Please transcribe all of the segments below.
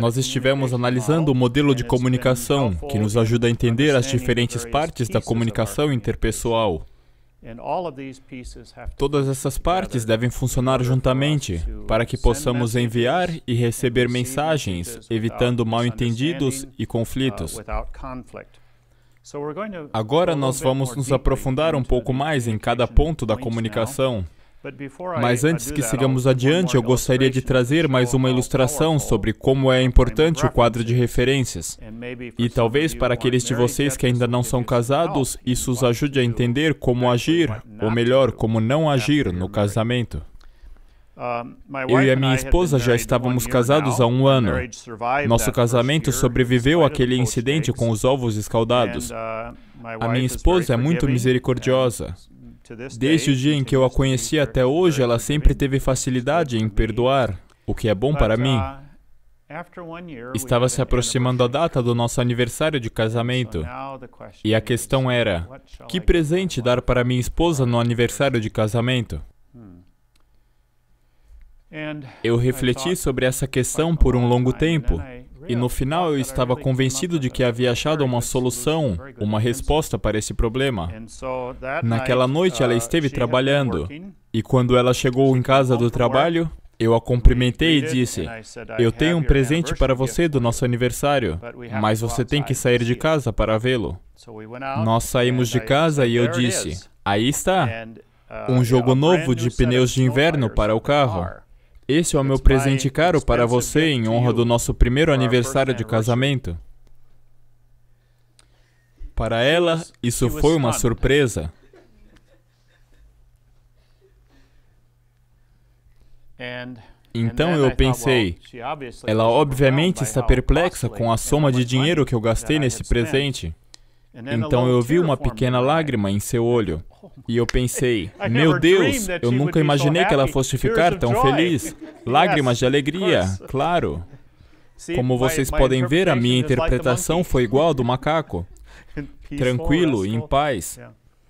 Nós estivemos analisando o modelo de comunicação, que nos ajuda a entender as diferentes partes da comunicação interpessoal. Todas essas partes devem funcionar juntamente para que possamos enviar e receber mensagens, evitando mal-entendidos e conflitos. Agora nós vamos nos aprofundar um pouco mais em cada ponto da comunicação. Mas antes que sigamos adiante, eu gostaria de trazer mais uma ilustração sobre como é importante o quadro de referências. E talvez para aqueles de vocês que ainda não são casados, isso os ajude a entender como agir, ou melhor, como não agir no casamento. Eu e a minha esposa já estávamos casados há um ano. Nosso casamento sobreviveu àquele incidente com os ovos escaldados. Uh, a minha esposa é muito misericordiosa. Desde o dia em que eu a conheci até hoje, ela sempre teve facilidade em perdoar, o que é bom para uh, mim. Estava se aproximando a data do nosso aniversário de casamento. E a questão era: que presente dar para minha esposa no aniversário de casamento? Hmm. Eu refleti sobre essa questão por um longo tempo e no final eu estava convencido de que havia achado uma solução, uma resposta para esse problema. Naquela noite ela esteve trabalhando. E quando ela chegou em casa do trabalho, eu a cumprimentei e disse: Eu tenho um presente para você do nosso aniversário, mas você tem que sair de casa para vê-lo. Nós saímos de casa e eu disse: Aí está, um jogo novo de pneus de inverno para o carro. Esse é o meu presente caro para você em honra do nosso primeiro aniversário de casamento. Para ela, isso foi uma surpresa. Então eu pensei, ela obviamente está perplexa com a soma de dinheiro que eu gastei nesse presente. Então eu vi uma pequena lágrima em seu olho. E eu pensei, meu Deus, eu nunca imaginei que ela fosse ficar tão feliz. Lágrimas de alegria, claro. Como vocês podem ver, a minha interpretação foi igual a do macaco. Tranquilo, em paz.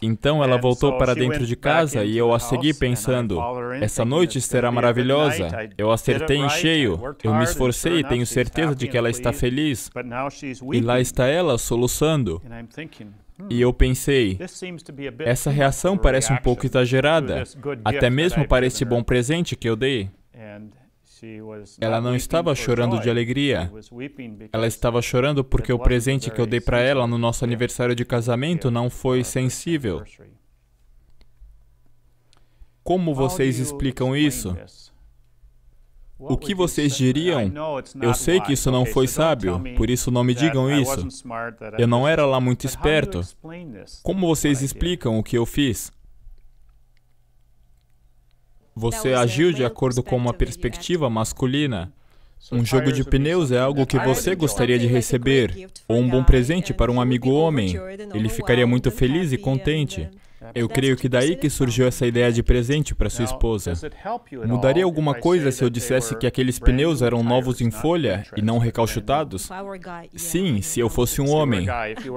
Então ela voltou para dentro de casa e eu a segui pensando: essa noite será maravilhosa. Eu acertei em cheio, eu me esforcei e tenho certeza de que ela está feliz. E lá está ela soluçando. Hmm, e eu pensei, essa reação parece um pouco exagerada, até mesmo para este bom presente que eu dei. Ela não estava chorando de alegria. Ela estava chorando porque o presente que eu dei para ela no nosso aniversário de casamento não foi sensível. Como vocês explicam isso? O que vocês diriam? Eu sei que isso não foi sábio, por isso não me digam isso. Eu não era lá muito esperto. Como vocês explicam o que eu fiz? Você agiu de acordo com uma perspectiva masculina. Um jogo de pneus é algo que você gostaria de receber, ou um bom presente para um amigo homem. Ele ficaria muito feliz e contente. Eu creio que daí que surgiu essa ideia de presente para sua esposa. Mudaria alguma coisa se eu dissesse que aqueles pneus eram novos em folha e não recalchutados? Sim, se eu fosse um homem.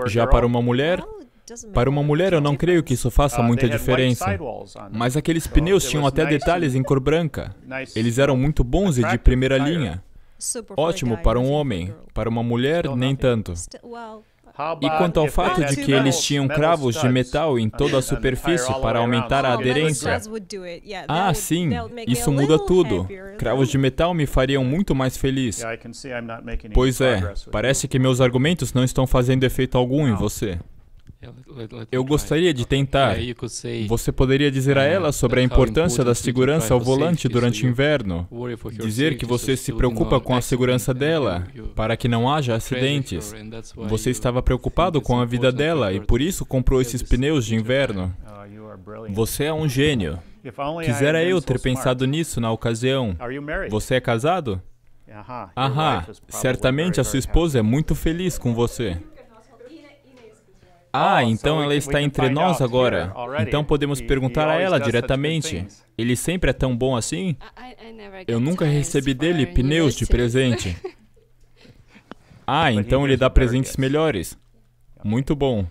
Já para uma mulher, para uma mulher, eu não creio que isso faça ah, muita diferença. Mas aqueles pneus tinham até detalhes em cor branca. Eles eram uh, muito bons e de primeira linha. Ótimo para um homem, para uma mulher, nem tanto. E quanto ao fato de que eles tinham cravos de metal em toda a superfície para aumentar a aderência? Ah, sim, isso muda tudo. Cravos de metal me fariam muito mais feliz. Pois é, parece que meus argumentos não estão fazendo efeito algum em você. Eu gostaria de tentar. Você poderia dizer a é, ela sobre a importância da segurança ao volante durante o inverno, dizer que você se preocupa com a segurança dela, para que não haja acidentes. Você estava preocupado com a vida dela e por isso comprou esses pneus de inverno. Oh, você é um gênio. Quisera eu ter pensado nisso na ocasião. Você é casado? Uh-huh. Aham, certamente a sua esposa é muito feliz com você. Ah, então ela está entre nós agora. Então podemos perguntar a ela diretamente. Ele sempre é tão bom assim? Eu nunca recebi dele pneus de presente. Ah, então ele dá presentes melhores. Muito bom.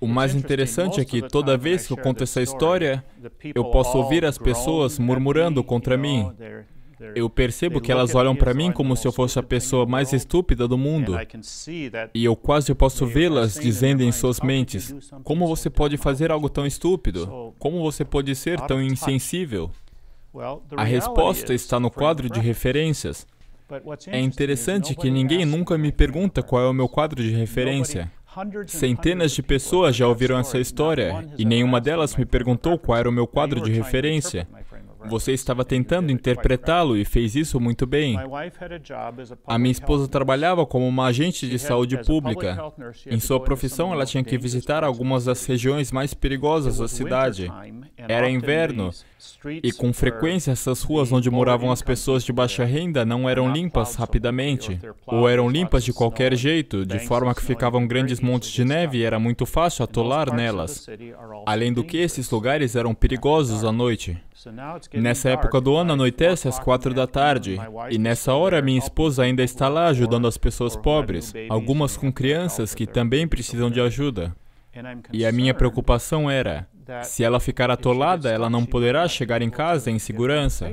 O mais interessante é que toda vez que eu conto essa história, eu posso ouvir as pessoas murmurando contra mim. Eu percebo que elas olham para mim como se eu fosse a pessoa mais estúpida do mundo. E eu quase posso vê-las dizendo em suas mentes: Como você pode fazer algo tão estúpido? Como você pode ser tão insensível? A resposta está no quadro de referências. É interessante que ninguém nunca me pergunta qual é o meu quadro de referência. Centenas de pessoas já ouviram essa história e nenhuma delas me perguntou qual era o meu quadro de referência. Você estava tentando interpretá-lo e fez isso muito bem. A minha esposa trabalhava como uma agente de saúde pública. Em sua profissão, ela tinha que visitar algumas das regiões mais perigosas da cidade. Era inverno e, com frequência, essas ruas onde moravam as pessoas de baixa renda não eram limpas rapidamente, ou eram limpas de qualquer jeito, de forma que ficavam grandes montes de neve e era muito fácil atolar nelas. Além do que, esses lugares eram perigosos à noite. Nessa época do ano anoitece às quatro da tarde, e nessa hora minha esposa ainda está lá ajudando as pessoas pobres, algumas com crianças que também precisam de ajuda. E a minha preocupação era: se ela ficar atolada, ela não poderá chegar em casa em segurança.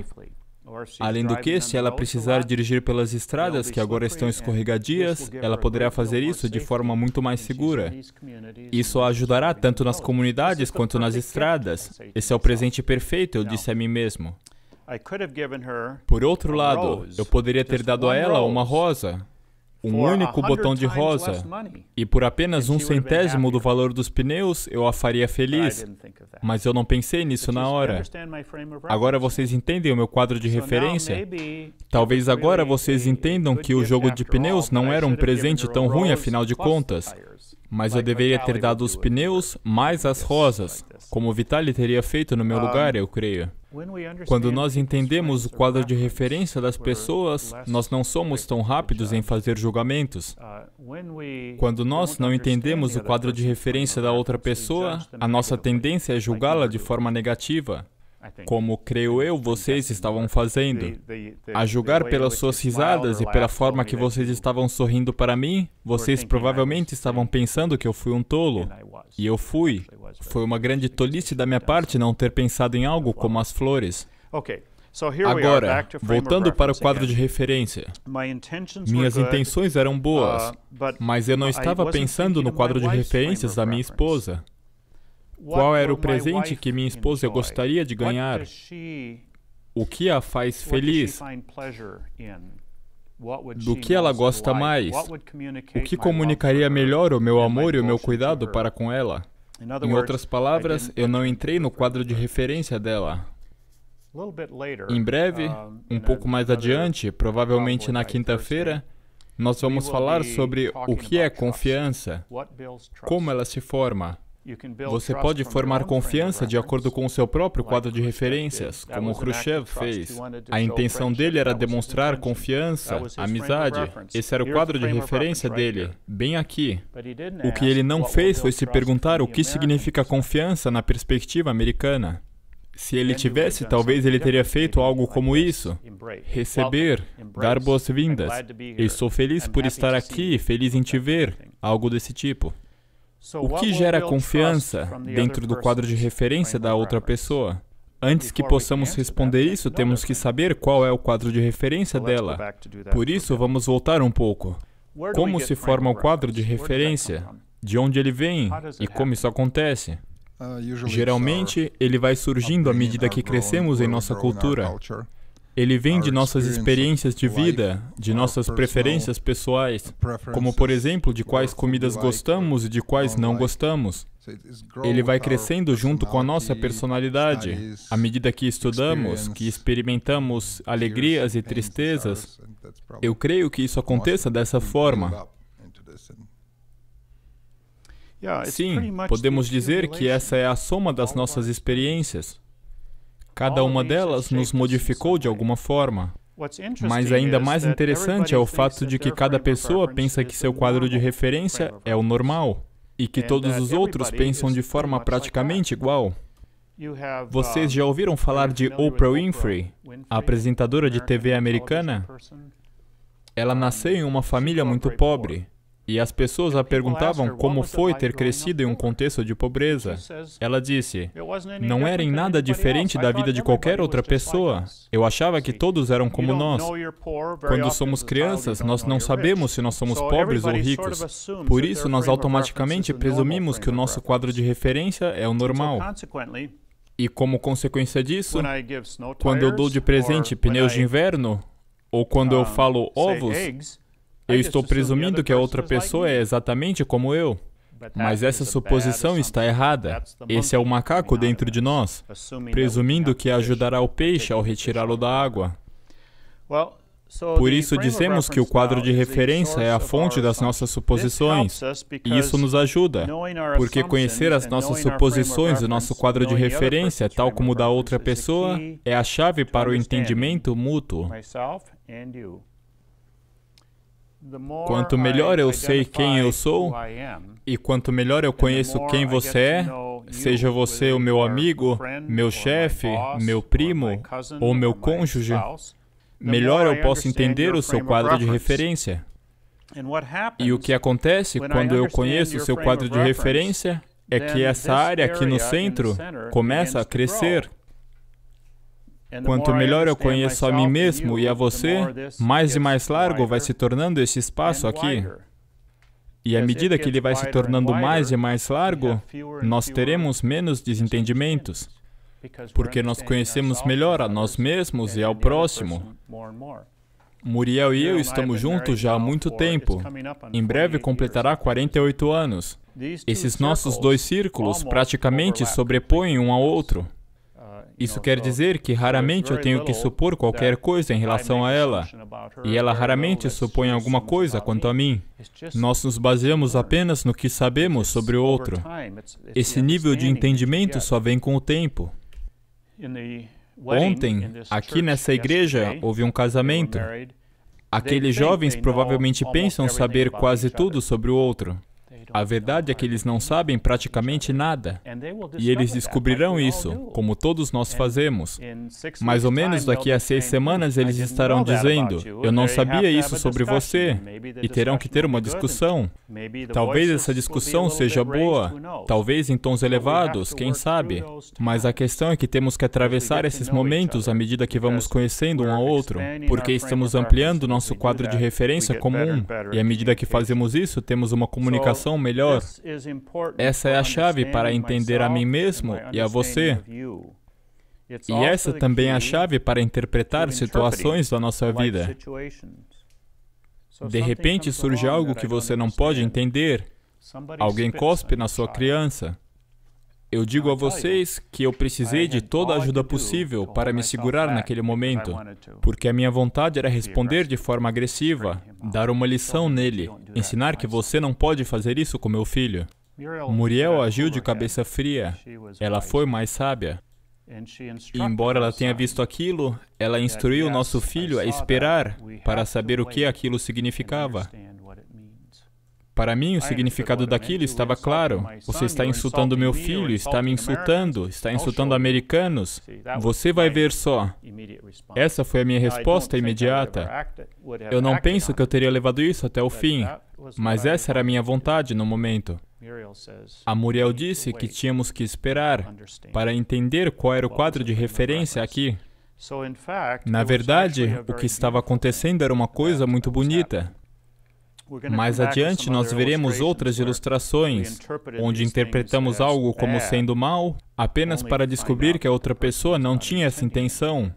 Além do que, se ela precisar dirigir pelas estradas que agora estão escorregadias, ela poderá fazer isso de forma muito mais segura. Isso a ajudará tanto nas comunidades quanto nas estradas. Esse é o presente perfeito, eu disse a mim mesmo. Por outro lado, eu poderia ter dado a ela uma rosa, um único botão de rosa e por apenas um centésimo do valor dos pneus eu a faria feliz. Mas eu não pensei nisso na hora. Agora vocês entendem o meu quadro de referência? Talvez agora vocês entendam que o jogo de pneus não era um presente tão ruim afinal de contas. Mas eu deveria ter dado os pneus mais as rosas, como Vitaly teria feito no meu lugar, eu creio. Quando nós entendemos o quadro de referência das pessoas, nós não somos tão rápidos em fazer julgamentos. Uh, Quando nós não entendemos o quadro de referência da outra pessoa, a nossa tendência é julgá-la de forma negativa como creio eu vocês estavam fazendo. A julgar pelas suas risadas e pela forma que vocês estavam sorrindo para mim, vocês provavelmente estavam pensando que eu fui um tolo. E eu fui. Foi uma grande tolice da minha parte não ter pensado em algo como as flores. Agora, voltando para o quadro de referência, minhas intenções eram boas, uh, mas eu não estava pensando no quadro de referências da minha esposa. Qual era o presente que minha esposa gostaria de ganhar? O que a faz feliz? do que ela gosta mais, o que comunicaria melhor o meu amor e o meu cuidado para com ela. Em outras palavras, eu não entrei no quadro de referência dela. Em breve, um pouco mais adiante, provavelmente na quinta-feira, nós vamos falar sobre o que é confiança, como ela se forma você pode formar confiança de acordo com o seu próprio quadro de referências, como Khrushchev fez. A intenção dele era demonstrar confiança, amizade. Esse era o quadro de referência dele, bem aqui. O que ele não fez foi se perguntar o que significa confiança na perspectiva americana. Se ele tivesse, talvez ele teria feito algo como isso: receber, dar boas-vindas. Estou feliz por estar aqui, feliz em te ver, algo desse tipo. O que gera confiança dentro do é quadro de referência da outra pessoa? Antes que possamos responder isso, temos que saber qual é o quadro de referência dela. Por isso, vamos voltar um pouco. Como se forma o quadro de referência? De onde ele vem e como isso acontece? Uh, Geralmente, ele vai surgindo à medida que crescemos em nossa cultura. Ele vem de nossas experiências de vida, de nossas preferências pessoais, como por exemplo de quais comidas gostamos e de quais não gostamos. Ele vai crescendo junto com a nossa personalidade. À medida que estudamos, que experimentamos alegrias e tristezas, eu creio que isso aconteça dessa forma. Sim, podemos dizer que essa é a soma das nossas experiências. Cada uma delas nos modificou de alguma forma. Mas ainda mais interessante é o fato de que cada pessoa pensa que seu quadro de referência é o normal e que todos uh, os outros pensam de forma praticamente igual. Vocês uh, já ouviram falar de Oprah Winfrey, a apresentadora de TV americana? Ela nasceu em uma família muito pobre. E as pessoas a perguntavam como foi ter crescido em um contexto de pobreza. Ela disse: Não era em nada diferente da vida de qualquer outra pessoa. Eu achava que todos eram como nós. Quando somos crianças, nós não sabemos se nós somos pobres ou ricos. Por isso, nós automaticamente presumimos que o nosso quadro de referência é o normal. E como consequência disso, quando eu dou de presente pneus de inverno, ou quando eu falo ovos, eu estou presumindo que a outra pessoa é exatamente como eu. Mas essa suposição está errada. Esse é o macaco dentro de nós, presumindo que ajudará o peixe ao retirá-lo da água. Por isso dizemos que o quadro de referência é a fonte das nossas suposições, e isso nos ajuda, porque conhecer as nossas suposições e nosso quadro de referência, tal como o da outra pessoa, é a chave para o entendimento mútuo. Quanto melhor eu sei quem eu sou e quanto melhor eu conheço quem você é, seja você o meu amigo, meu chefe, meu primo ou meu cônjuge, melhor eu posso entender o seu quadro de referência. E o que acontece quando eu conheço o seu quadro de referência é que essa área aqui no centro começa a crescer. Quanto melhor eu conheço a mim mesmo e a você, mais e mais largo vai se tornando esse espaço aqui. E à medida que ele vai se tornando mais e mais largo, nós teremos menos desentendimentos, porque nós conhecemos melhor a nós mesmos e ao próximo. Muriel e eu estamos juntos já há muito tempo. Em breve completará 48 anos. Esses nossos dois círculos praticamente sobrepõem um ao outro. Isso quer dizer que raramente eu tenho que supor qualquer coisa em relação a ela, e ela raramente supõe alguma coisa quanto a mim. Nós nos baseamos apenas no que sabemos sobre o outro. Esse nível de entendimento só vem com o tempo. Ontem, aqui nessa igreja, houve um casamento. Aqueles jovens provavelmente pensam saber quase tudo sobre o outro. A verdade é que eles não sabem praticamente nada. E eles descobrirão isso, como todos nós fazemos. Mais ou menos daqui a seis semanas eles estarão dizendo: Eu não sabia isso sobre você. E terão que ter uma discussão. Talvez essa discussão seja boa, talvez em então tons elevados, quem sabe. Mas a questão é que temos que atravessar esses momentos à medida que vamos conhecendo um ao outro, porque estamos ampliando nosso quadro de referência comum. E à medida que fazemos isso, temos uma comunicação melhor. Essa é a chave para entender a mim mesmo e a você. E essa também é a chave para interpretar situações da nossa vida. De repente surge algo que você não pode entender. Alguém cospe na sua criança. Eu digo a tá vocês que eu precisei de né? toda a ajuda possível para me segurar naquele momento, porque a minha vontade era responder de forma agressiva, dar uma lição nele, ensinar que você não pode fazer isso com meu filho. Muriel agiu de cabeça fria. Ela foi mais sábia. E embora ela tenha visto aquilo, ela instruiu nosso filho a esperar para saber o que aquilo significava. Para mim, o significado daquilo estava claro. Você está insultando meu filho, está me insultando, está insultando americanos. Você vai ver só. Essa foi a minha resposta imediata. Eu não penso que eu teria levado isso até o fim, mas essa era a minha vontade no momento. A Muriel disse que tínhamos que esperar para entender qual era o quadro de referência aqui. Na verdade, o que estava acontecendo era uma coisa muito bonita. Mais adiante, nós veremos outras ilustrações onde interpretamos algo como sendo mal apenas para descobrir que a outra pessoa não tinha essa intenção.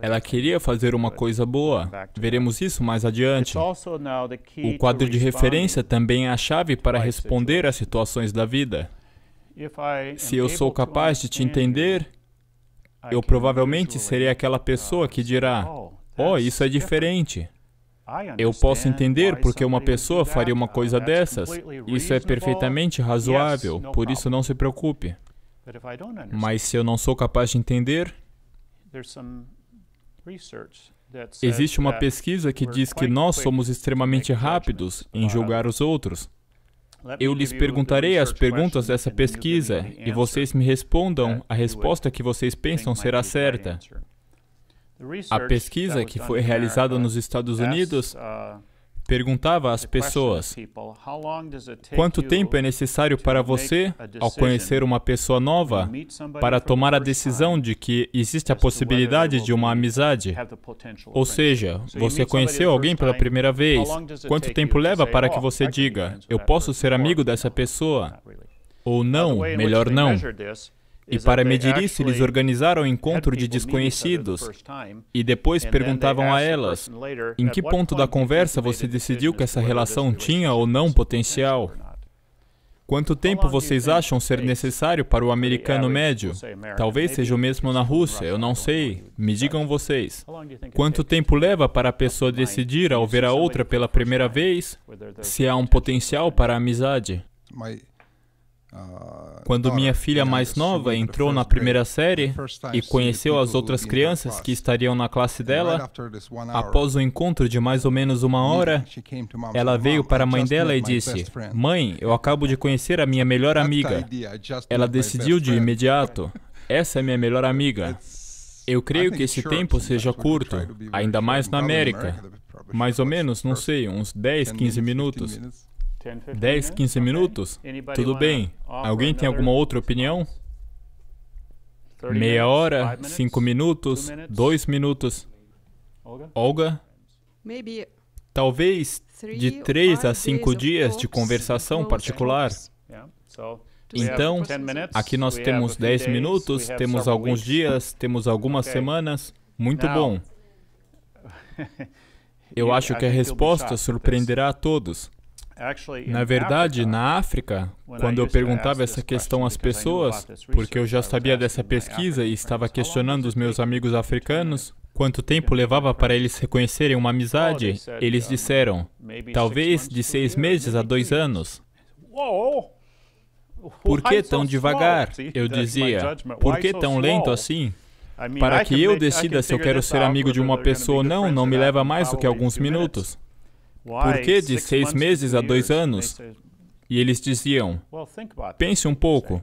Ela queria fazer uma coisa boa. Veremos isso mais adiante. O quadro de referência também é a chave para responder às situações da vida. Se eu sou capaz de te entender, eu provavelmente serei aquela pessoa que dirá: Oh, oh isso é diferente. Eu posso entender porque uma pessoa faria uma uh, coisa dessas. Isso é perfeitamente razoável, por isso não se preocupe. Mas se eu não sou capaz de entender, existe uma pesquisa que diz que nós somos extremamente rápidos em julgar os outros. Eu lhes perguntarei as perguntas dessa pesquisa e vocês me respondam a resposta que vocês pensam será certa. A pesquisa que foi realizada nos Estados Unidos uh, perguntava às pessoas: quanto tempo é necessário para você, ao conhecer uma pessoa nova, para tomar a decisão de que existe a possibilidade de uma amizade? Ou seja, você conheceu alguém pela primeira vez, quanto tempo leva para que oh, você diga: eu posso ser amigo dessa pessoa? Ou não, melhor não? E para medir isso, eles organizaram um encontro de desconhecidos e depois perguntavam a elas em que ponto da conversa você decidiu que essa relação tinha ou não potencial. Quanto tempo vocês acham ser necessário para o americano médio? Talvez seja o mesmo na Rússia, eu não sei. Me digam vocês. Quanto tempo leva para a pessoa decidir, ao ver a outra pela primeira vez, se há um potencial para a amizade? Ah, Quando minha filha mais nova entrou na primeira série e conheceu as outras crianças que estariam na classe dela, após o encontro de mais ou menos uma hora, ela veio para a mãe dela e disse: Mãe, eu acabo de conhecer a minha melhor amiga. Ela decidiu de imediato: Essa é minha melhor amiga. Eu creio que esse tempo seja curto, ainda mais na América. Mais ou menos, não sei, uns 10, 15 minutos. 10, 15 minutos? Tudo bem. Alguém tem alguma outra opinião? Meia hora? Cinco minutos? Dois minutos? Olga? Talvez de três a cinco dias de conversação particular. Então, aqui nós temos 10 minutos, temos alguns dias, temos algumas semanas. Muito bom. Eu acho que a resposta surpreenderá a todos. Na verdade, na África, quando eu perguntava essa questão às pessoas, porque eu já sabia dessa pesquisa e estava questionando os meus amigos africanos, quanto tempo levava para eles reconhecerem uma amizade, eles disseram, talvez de seis meses a dois anos. Por que tão devagar? Eu dizia, por que tão lento assim? Para que eu decida se eu quero ser amigo de uma pessoa ou não, não me leva mais do que alguns minutos. Por que de seis meses a dois anos? E eles diziam: pense um pouco.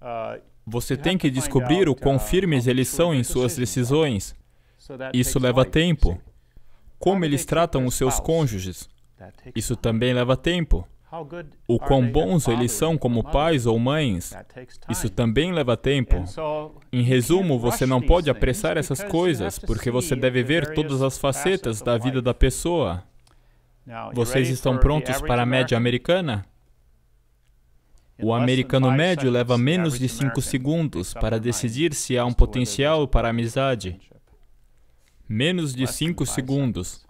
Uh, você tem que descobrir o quão uh, firmes eles são em suas uh, decisões. Isso leva tempo. Como eles tratam os seus cônjuges. Isso também leva tempo. O quão bons eles são como pais ou mães. Isso também leva tempo. Em resumo, você não pode apressar essas coisas, porque você deve ver todas as facetas da vida da pessoa. Vocês estão prontos para a média americana? O americano médio leva menos de 5 segundos para decidir se há um potencial para amizade. Menos de 5 segundos.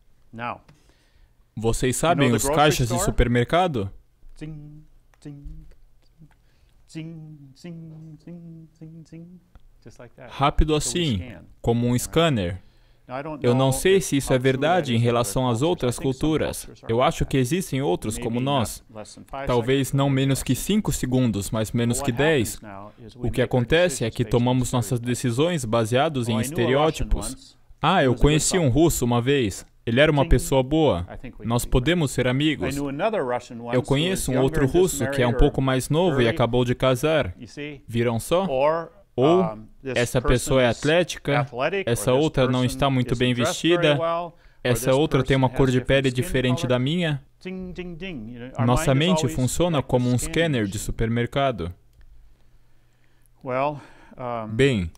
Vocês sabem os caixas de supermercado? Rápido assim, como um scanner. Eu não sei se isso é verdade em relação às outras culturas. Eu acho que existem outros como nós. Talvez não menos que 5 segundos, mas menos que 10. O que acontece é que tomamos nossas decisões baseados em estereótipos. Ah, eu conheci um russo uma vez. Ele era uma pessoa boa. Nós podemos ser amigos. Eu conheço um outro russo que é um pouco mais novo e acabou de casar. Viram só? Ou essa pessoa é atlética, essa outra não está muito bem vestida, essa outra tem uma cor de pele diferente da minha. Nossa mente funciona como um scanner de supermercado. Bem,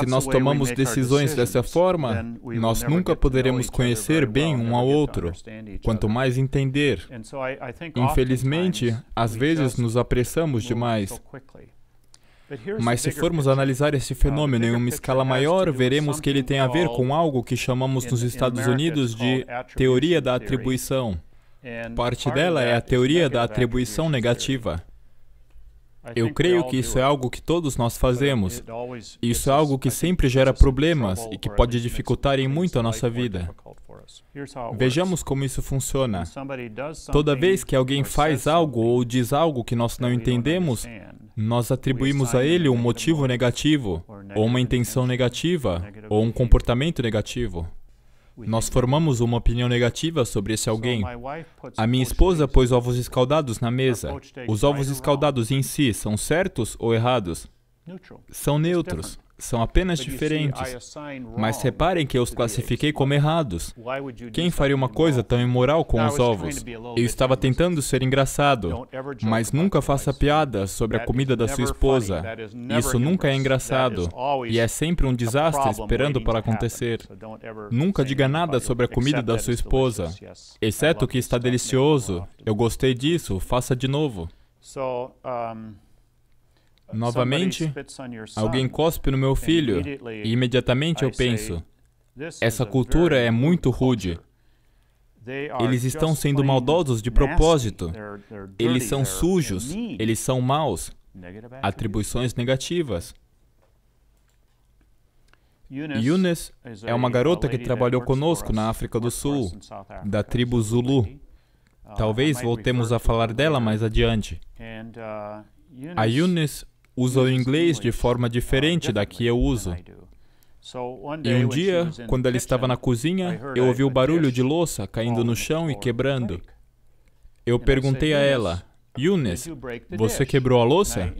se nós tomamos decisões dessa forma, nós nunca poderemos conhecer bem um ao outro, quanto mais entender. Infelizmente, às vezes nos apressamos demais. Mas se formos analisar esse fenômeno em uma escala maior, veremos que ele tem a ver com algo que chamamos nos Estados Unidos de teoria da atribuição. Parte dela é a teoria da atribuição negativa. Eu creio que isso é algo que todos nós fazemos. Isso é algo que sempre gera problemas e que pode dificultar em muito a nossa vida. Vejamos como isso funciona. Toda vez que alguém faz algo ou diz algo que nós não entendemos, nós atribuímos a ele um motivo negativo, ou uma intenção negativa, ou um comportamento negativo. Nós formamos uma opinião negativa sobre esse alguém. A minha esposa pôs ovos escaldados na mesa. Os ovos escaldados em si são certos ou errados? São neutros são apenas diferentes. Mas reparem que eu os classifiquei como errados. Quem faria uma coisa tão imoral com os ovos? Eu estava tentando ser engraçado, mas nunca faça piada sobre a comida da sua esposa. Isso nunca é engraçado e é sempre um desastre esperando para acontecer. Nunca diga nada sobre a comida da sua esposa, exceto que está delicioso, eu gostei disso, faça de novo. Uh, Novamente, alguém cospe no meu filho e imediatamente eu penso: essa cultura é muito rude. Eles estão sendo maldosos de propósito. Eles são sujos. Eles são maus. Atribuições negativas. Eunice é uma garota que trabalhou conosco na África do Sul, da tribo Zulu. Uh, Talvez voltemos a falar dela mais adiante. Uh, a Eunice usa o inglês de forma diferente da que eu uso. E um dia, quando ela estava na cozinha, eu ouvi o barulho de louça caindo no chão e quebrando. Eu perguntei a ela, Eunice, você quebrou a louça?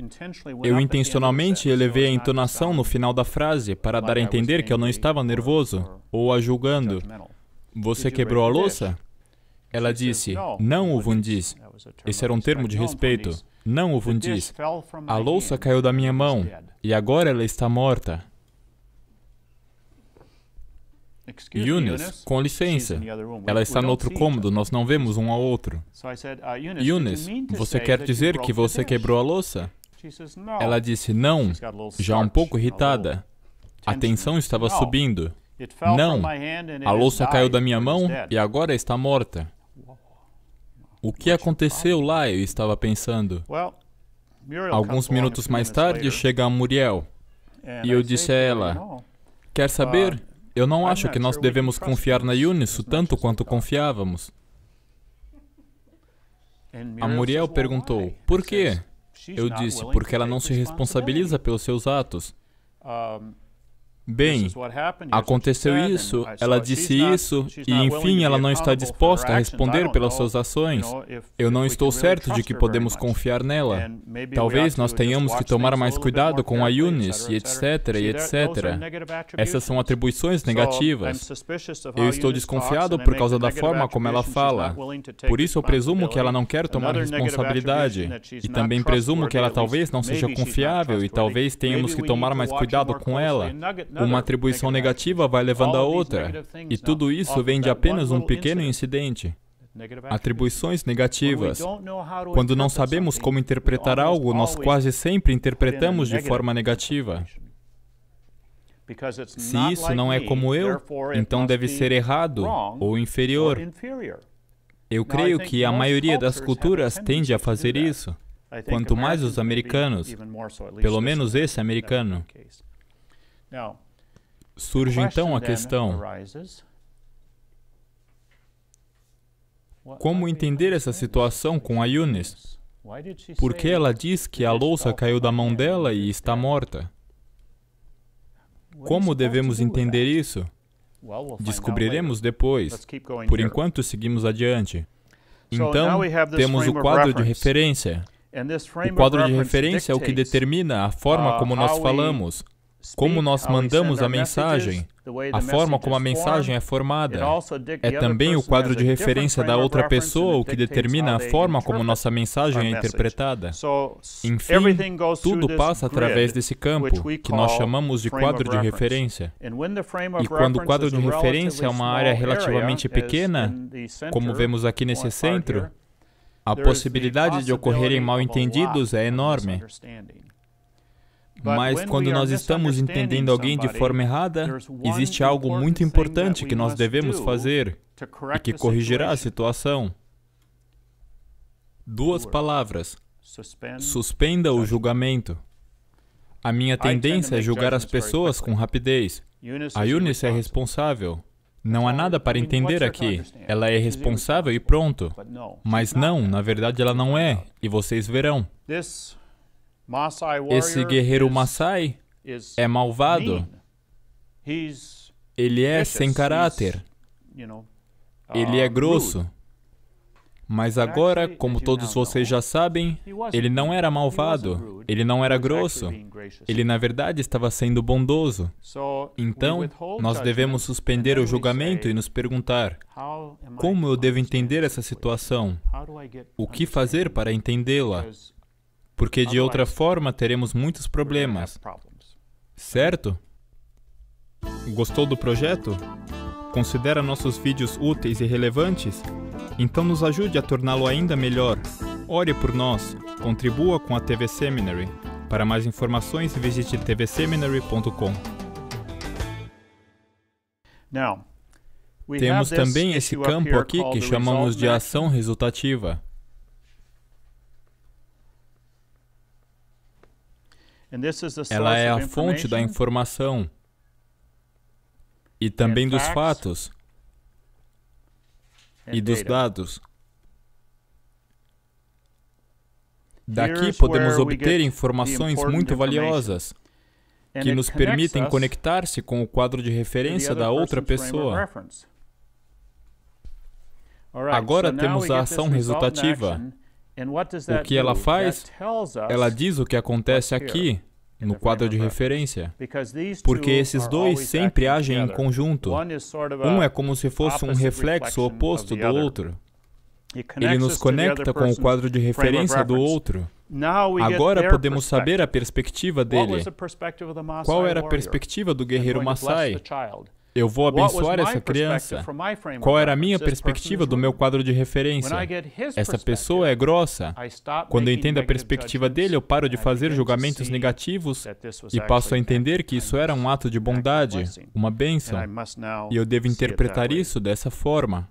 Eu intencionalmente elevei a entonação no final da frase para dar a entender que eu não estava nervoso ou a julgando. Você quebrou a louça? Ela disse, não, Uvundis. Esse era um termo de respeito. Não, o Vun diz, a louça caiu da minha mão e agora ela está morta. Yunus, com licença, ela está no outro cômodo, nós não vemos um ao outro. Yunus, ah, você quer dizer que você quebrou a louça? Ela disse, não, já um pouco irritada. A tensão estava subindo. Não, a louça caiu da minha mão e agora está morta. O que aconteceu lá? Eu estava pensando. Alguns minutos mais tarde chega uh, a Muriel e eu disse a ela: Quer saber? Eu não acho que nós devemos confiar na Eunice tanto quanto confiávamos. A Muriel perguntou: Por quê? Eu disse: Porque ela não se responsabiliza pelos seus atos. Bem, aconteceu isso, ela disse isso, e enfim ela não está disposta a responder pelas suas ações. Eu não estou certo de que podemos confiar nela. Talvez nós tenhamos que tomar mais cuidado com a Yunis e etc, e etc. Essas são atribuições negativas. Eu estou desconfiado por causa da forma como ela fala. Por isso eu presumo que ela não quer tomar responsabilidade. E também presumo que ela talvez não seja confiável e talvez tenhamos que tomar mais cuidado com ela. Uma atribuição negativa vai levando a outra, e tudo isso vem de apenas um pequeno incidente. Atribuições negativas. Quando não sabemos como interpretar algo, nós quase sempre interpretamos de forma negativa. Se isso não é como eu, então deve ser errado ou inferior. Eu creio que a maioria das culturas tende a fazer isso, quanto mais os americanos, pelo menos esse americano. Surge então a questão: como entender essa situação com a Yunis? Por que ela diz que a louça caiu da mão dela e está morta? Como devemos entender isso? Descobriremos depois. Por enquanto, seguimos adiante. Então, temos o quadro de referência. O quadro de referência é o que determina a forma uh, como nós falamos, como nós mandamos a mensagem, a forma como a mensagem é formada. É também o quadro de referência da outra pessoa o que determina a forma como nossa mensagem é interpretada. Enfim, tudo passa através desse campo, que nós chamamos de quadro de referência. E quando o quadro de referência é uma área relativamente pequena, como vemos aqui nesse centro, a possibilidade de ocorrerem mal-entendidos é enorme. Mas quando nós estamos entendendo alguém de forma errada, existe algo muito importante que nós devemos fazer e que corrigirá a situação. Duas palavras: suspenda o julgamento. A minha tendência é julgar as pessoas com rapidez. A Eunice é responsável. Não há nada para entender aqui. Ela é responsável e pronto. Mas não, na verdade ela não é, e vocês verão. Esse guerreiro Maasai é malvado. Ele é sem caráter. Ele é grosso. Mas agora, como todos vocês já sabem, ele não era malvado, ele não era grosso, ele na verdade estava sendo bondoso. Então, nós devemos suspender o julgamento e nos perguntar: como eu devo entender essa situação? O que fazer para entendê-la? porque de outra forma teremos muitos problemas. Certo? Gostou do projeto? Considera nossos vídeos úteis e relevantes? Então nos ajude a torná-lo ainda melhor. Ore por nós, contribua com a TV Seminary. Para mais informações, visite tvseminary.com. Temos também esse campo aqui que chamamos de ação resultativa. Ela é a fonte da informação e também dos fatos e dos dados. Daqui podemos obter informações muito valiosas que nos permitem conectar-se com o quadro de referência da outra pessoa. Agora temos a ação resultativa o que ela faz? Ela diz o que acontece aqui, no quadro de referência, porque esses dois sempre agem em conjunto. Um é como se fosse um reflexo oposto do outro. Ele nos conecta com o quadro de referência do outro. Agora podemos saber a perspectiva dele. Qual era a perspectiva do guerreiro Maasai? Eu vou abençoar essa criança. Qual era a minha perspectiva do meu quadro de referência? Essa pessoa é grossa. Quando eu entendo a perspectiva dele, eu paro de fazer julgamentos negativos e passo a entender que isso era um ato de bondade, uma bênção. E eu devo interpretar isso dessa forma.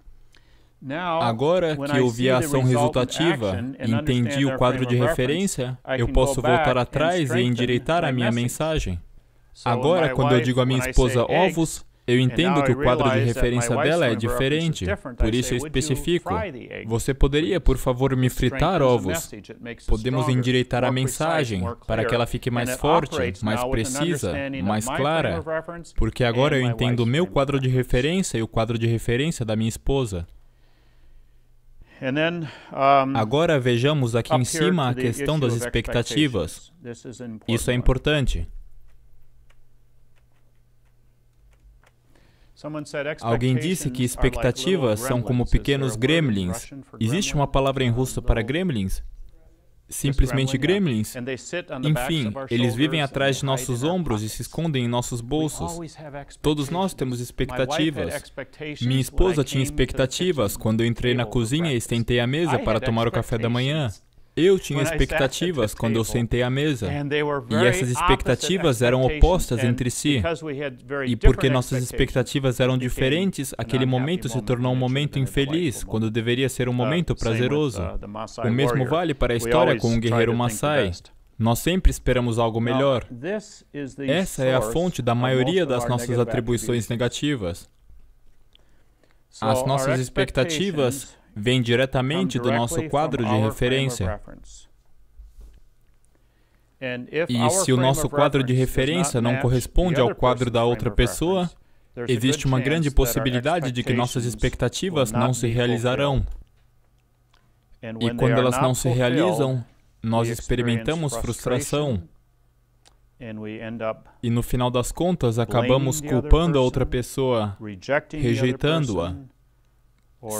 Agora que eu vi a ação resultativa e entendi o quadro de referência, eu posso voltar atrás e endireitar a minha mensagem. Agora, quando eu digo à minha esposa ovos, eu entendo que o quadro de referência dela é diferente, por isso eu especifico. Você poderia, por favor, me fritar ovos? Podemos endireitar a mensagem para que ela fique mais forte, mais precisa, mais clara, porque agora eu entendo o meu quadro de referência e o quadro de referência da minha esposa. Agora vejamos aqui em cima a questão das expectativas. Isso é importante. Alguém disse que expectativas são como pequenos gremlins. Existe uma palavra em russo para gremlins? Simplesmente gremlins? Enfim, eles vivem atrás de nossos ombros e se escondem em nossos bolsos. Todos nós temos expectativas. Minha esposa tinha expectativas quando eu entrei na cozinha e estentei a mesa para tomar o café da manhã. Eu tinha expectativas quando eu sentei à mesa, e essas expectativas eram opostas entre si. E porque nossas expectativas eram diferentes, aquele momento se tornou um momento infeliz, quando deveria ser um momento uh, prazeroso. O mesmo vale para a história com o guerreiro Maasai. Nós sempre esperamos algo melhor. Essa é a fonte da maioria das nossas atribuições negativas. As nossas expectativas vem diretamente do nosso quadro de referência. E se o nosso quadro de referência não corresponde ao quadro da outra pessoa, existe uma grande possibilidade de que nossas expectativas não se realizarão. E quando elas não se realizam, nós experimentamos frustração. E no final das contas, acabamos culpando a outra pessoa, rejeitando-a,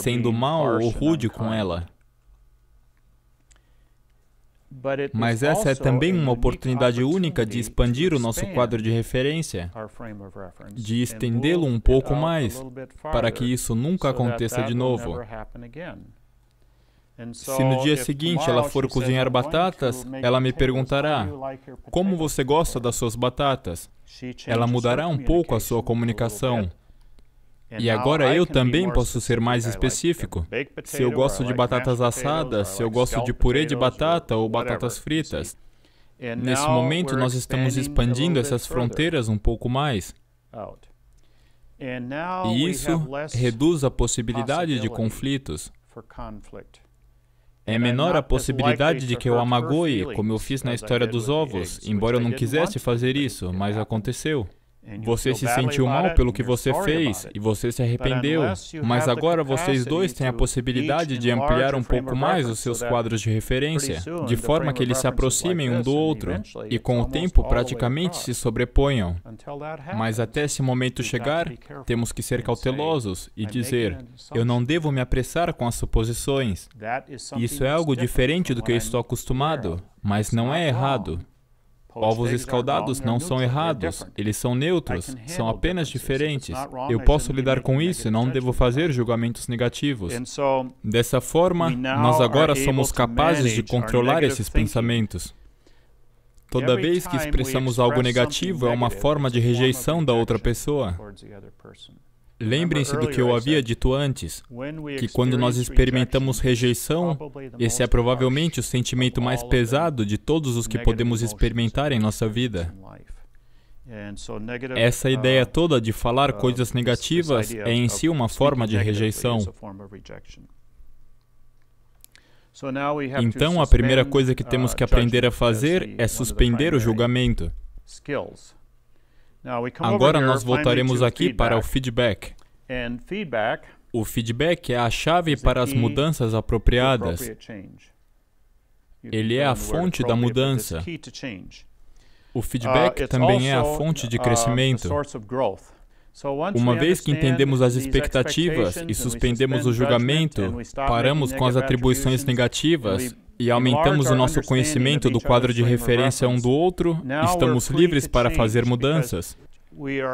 sendo mal ou né? rude com ela. Mas essa é também uma oportunidade única de expandir o nosso quadro de referência, de estendê-lo um pouco mais, para que isso nunca aconteça de novo. Se no dia seguinte ela for cozinhar batatas, ela me perguntará: Como você gosta das suas batatas? Ela mudará um pouco a sua comunicação. É, e agora eu também posso ser mais específico. Se eu gosto de batatas assadas, se eu gosto de purê de batata ou batatas fritas. Nesse momento, nós estamos expandindo essas fronteiras um pouco mais. E isso reduz a possibilidade de conflitos. É menor a possibilidade de que eu amagoe, como eu fiz na história dos ovos, embora eu não quisesse fazer isso, mas aconteceu. Você se sentiu mal pelo que você fez e você se arrependeu, mas agora vocês dois têm a possibilidade de ampliar um pouco mais os seus quadros de referência, de forma que eles se aproximem um do outro e, com o tempo, praticamente se sobreponham. Mas até esse momento chegar, temos que ser cautelosos e dizer: eu não devo me apressar com as suposições. Isso é algo diferente do que eu estou acostumado, mas não é errado. Ovos escaldados não são errados, eles são neutros, são apenas diferentes. Eu posso lidar com isso e não devo fazer julgamentos negativos. Dessa forma, nós agora somos capazes de controlar esses pensamentos. Toda vez que expressamos algo negativo, é uma forma de rejeição da outra pessoa. Lembrem-se do que eu havia dito antes, que quando nós experimentamos rejeição, esse é provavelmente o sentimento mais pesado de todos os que podemos experimentar em nossa vida. Essa ideia uh, toda de falar uh, coisas negativas é em si uma forma de rejeição. Então, a primeira coisa que uh, temos que aprender a fazer é suspender o julgamento. Agora nós voltaremos aqui para o feedback. O feedback é a chave para as mudanças apropriadas. Ele é a fonte da mudança. O uh, feedback também é a fonte de uh, crescimento. Uma vez que entendemos as expectativas e suspendemos o julgamento, paramos com as atribuições negativas e aumentamos o nosso conhecimento do quadro de referência um do outro, estamos livres para fazer mudanças,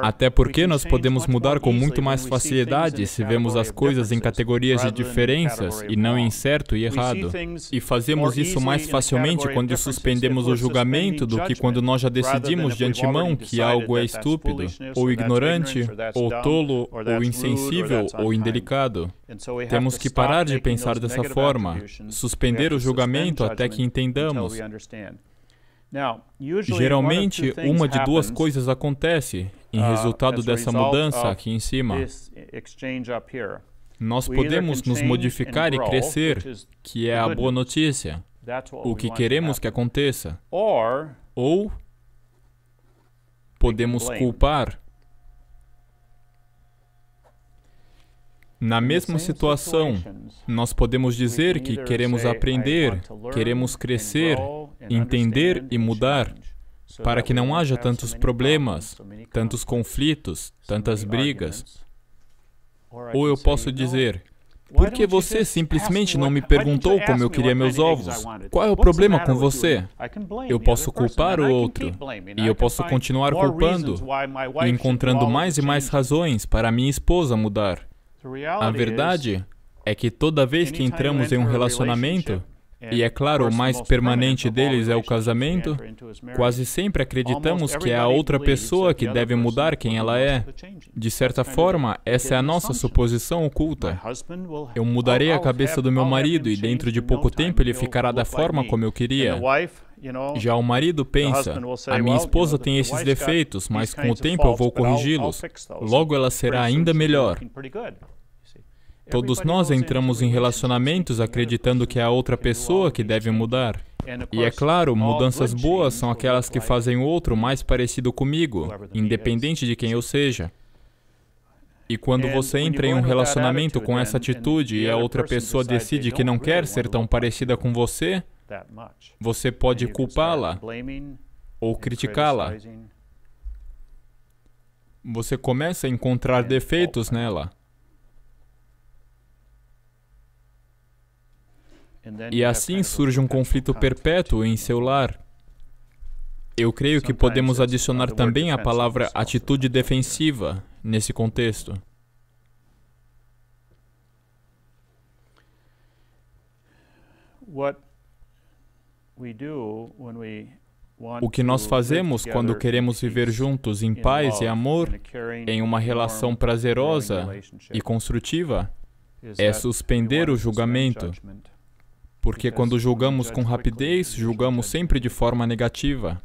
até porque nós podemos mudar com muito mais facilidade se vemos as coisas em categorias de diferenças e não em certo e errado. E fazemos isso mais facilmente quando suspendemos o julgamento do que quando nós já decidimos de antemão que algo é estúpido, ou ignorante, ou tolo, ou insensível, ou indelicado. Temos que parar de pensar dessa forma, suspender o julgamento até que entendamos. Geralmente, uma de duas coisas acontece em uh, resultado dessa mudança aqui em cima. Nós podemos nos modificar e crescer, que é a boa notícia, o que queremos que aconteça. Ou podemos culpar. Na mesma situação, nós podemos dizer que queremos aprender, queremos crescer, é entender e mudar, para que não haja tantos problemas, tantos conflitos, tantas brigas. Ou eu posso dizer, por que você simplesmente não me perguntou como eu queria meus ovos? Qual é o problema com você? Eu posso culpar o outro, e eu posso continuar culpando, e encontrando mais e mais razões para minha esposa mudar. A verdade é que toda vez que entramos em um relacionamento, é, e é claro, o mais permanente deles é o casamento. Quase sempre acreditamos que é a outra pessoa que deve mudar quem ela é. De certa forma, essa é a nossa suposição oculta. Eu mudarei a cabeça do meu marido e dentro de pouco tempo ele ficará da forma como eu queria. Já o marido pensa, a minha esposa tem esses defeitos, mas com o tempo eu vou corrigi-los. Logo ela será ainda melhor. Todos nós entramos em relacionamentos acreditando que é a outra pessoa que deve mudar. E é claro, mudanças boas são aquelas que fazem o outro mais parecido comigo, independente de quem eu seja. E quando você entra em um relacionamento com essa atitude e a outra pessoa decide que não quer ser tão parecida com você, você pode culpá-la ou criticá-la. Você começa a encontrar defeitos nela. E assim surge um conflito perpétuo em seu lar. Eu creio que podemos adicionar também a palavra atitude defensiva nesse contexto. O que nós fazemos quando queremos viver juntos em paz e amor, em uma relação prazerosa e construtiva, é suspender o julgamento. Porque quando julgamos com rapidez, julgamos sempre de forma negativa.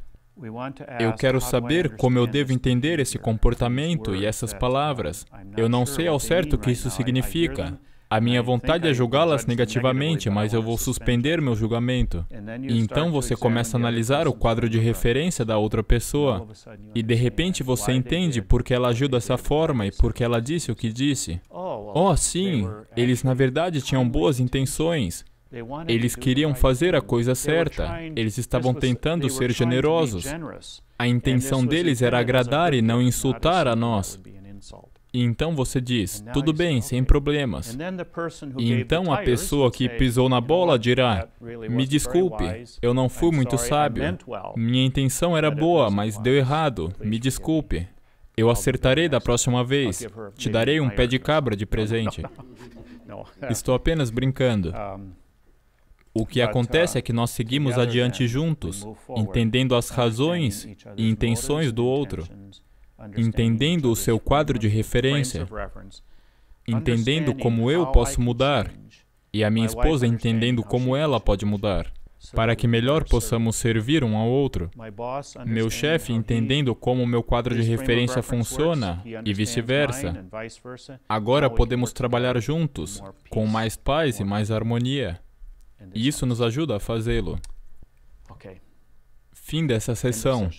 Eu quero saber como eu devo entender esse comportamento e essas palavras. Eu não sei ao certo o que isso significa. A minha vontade é julgá-las negativamente, mas eu vou suspender meu julgamento. E então você começa a analisar o quadro de referência da outra pessoa. E de repente você entende por que ela agiu dessa forma e por que ela disse o que disse. Oh, oh sim, eles na verdade tinham boas intenções. Eles queriam fazer a coisa certa. Eles estavam tentando ser generosos. A intenção deles era agradar e não insultar a nós. E então você diz, tudo bem, sem problemas. E então a pessoa que pisou na bola dirá, me desculpe, eu não fui muito sábio. Minha intenção era boa, mas deu errado. Me desculpe. Eu acertarei da próxima vez. Te darei um pé de cabra de presente. Estou apenas brincando. O que acontece é que nós seguimos adiante juntos, entendendo as razões e intenções do outro, entendendo o seu quadro de referência, entendendo como eu posso mudar e a minha esposa entendendo como ela pode mudar, para que melhor possamos servir um ao outro. Meu chefe entendendo como meu quadro de referência funciona e vice-versa. Agora podemos trabalhar juntos, com mais paz e mais harmonia. E isso nos ajuda a fazê-lo. Fim dessa sessão.